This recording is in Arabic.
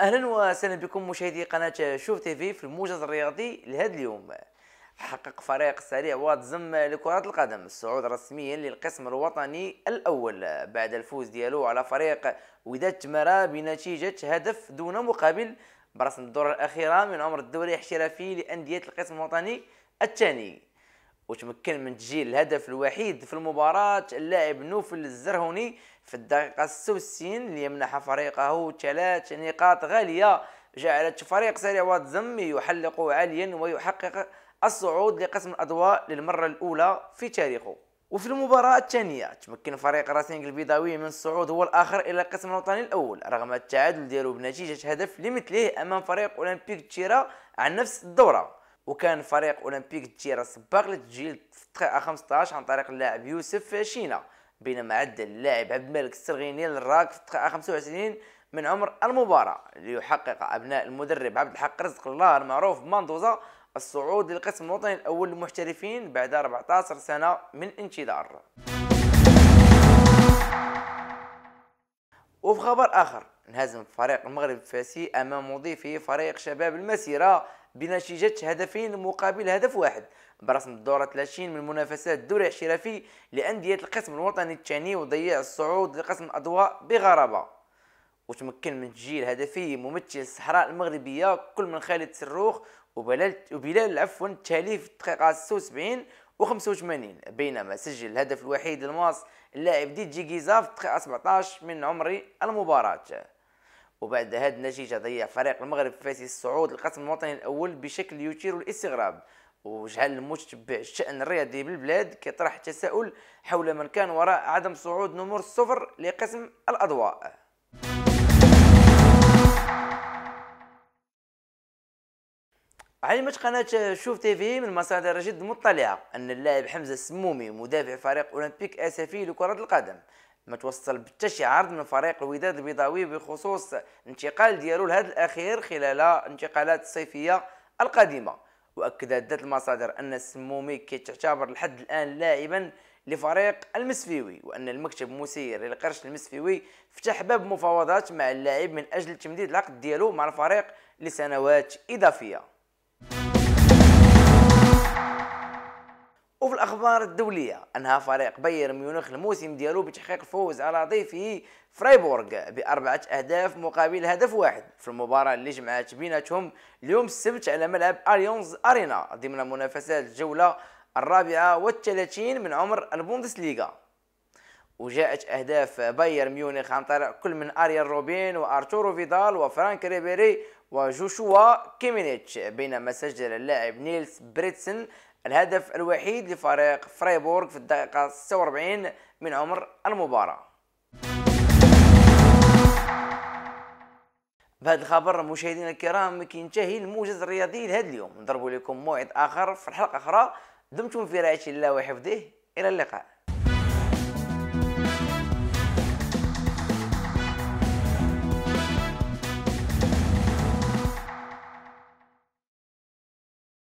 اهلا وسهلا بكم مشاهدي قناه شوف تي في في الموجز الرياضي لهذا اليوم حقق فريق سريع واتزم لكرة القدم الصعود رسميا للقسم الوطني الأول بعد الفوز ديالو على فريق وداد تمارا بنتيجة هدف دون مقابل برسم الدور الأخيرة من عمر الدوري الاحترافي لأندية القسم الوطني الثاني وتمكن من تسجيل الهدف الوحيد في المباراة اللاعب نوفل الزرهوني في الدقيقة 66 ليمنح فريقه ثلاث نقاط غالية جعلت فريق سريع واتزم يحلق عاليا ويحقق الصعود لقسم الأضواء للمرة الأولى في تاريخه وفي المباراة الثانية تمكن فريق راسينغ البيضاوي من الصعود هو الآخر إلى القسم الوطني الأول رغم التعادل ديالو بنتيجة هدف لمثله أمام فريق أولمبيك تشيرا عن نفس الدورة وكان فريق اولمبيك تيرا سباق للتسجيل في الدقيقة 15 عن طريق اللاعب يوسف شينا بينما عدل اللاعب عبد الملك السرغيني للراك في الدقيقة 25 من عمر المباراة ليحقق أبناء المدرب عبد الحق رزق الله المعروف ماندوزا الصعود للقسم الوطني الأول للمحترفين بعد 14 سنة من انتظار وفي خبر آخر انهزم فريق المغرب الفاسي أمام مضيفه فريق شباب المسيرة بنتيجة هدفين مقابل هدف واحد برسم الدورة 30 من منافسات الدوري الاحترافي لأندية القسم الوطني الثاني وضيع الصعود لقسم الأضواء بغرابة وتمكن من تسجيل هدفي ممثل الصحراء المغربية كل من خالد سروخ وبلال وبلال عفوا التالي في الدقيقة 76 و 85 بينما سجل الهدف الوحيد للماس اللاعب دي جي جيزا في الدقيقة 17 من عمر المباراة وبعد هذه النتيجة ضيع فريق المغرب فاسي الصعود للقسم الوطني الأول بشكل يثير الاستغراب وجعل المتبع الشأن الرياضي بالبلاد كيطرح تساؤل حول من كان وراء عدم صعود نمور الصفر لقسم الأضواء علمت قناة شوف تي في من مصادر جد مطلعة أن اللاعب حمزة السمومي مدافع فريق أولمبيك آسفي لكرة القدم ما توصل بحتى شي عرض من فريق الوداد البيضاوي بخصوص انتقال ديالو لهذا الاخير خلال انتقالات الصيفيه القادمه واكد عده المصادر ان السمومي كيتعتبر لحد الان لاعبا لفريق المسفيوي وان المكتب المسير للقرش المسفيوي فتح باب مفاوضات مع اللاعب من اجل تمديد العقد ديالو مع الفريق لسنوات اضافيه وفي الاخبار الدوليه انهى فريق بايرن ميونخ الموسم ديالو بتحقيق الفوز على ضيفه فريبورغ باربعه اهداف مقابل هدف واحد في المباراه اللي جمعت بيناتهم اليوم السبت على ملعب اليونز ارينا ضمن منافسات الجوله الرابعه والثلاثين من عمر البوندسليغا وجاءت اهداف بايرن ميونخ عن طريق كل من اريان روبين وارتورو فيدال وفرانك ريبيري وجوشوا كيمينيتش بينما سجل اللاعب نيلس بريتسن الهدف الوحيد لفريق فريبورغ في الدقيقة 46 من عمر المباراة بهذا الخبر مشاهدينا الكرام كينتهي الموجز الرياضي لهذا اليوم نضرب لكم موعد آخر في حلقة أخرى دمتم في رعاية الله وحفظه إلى اللقاء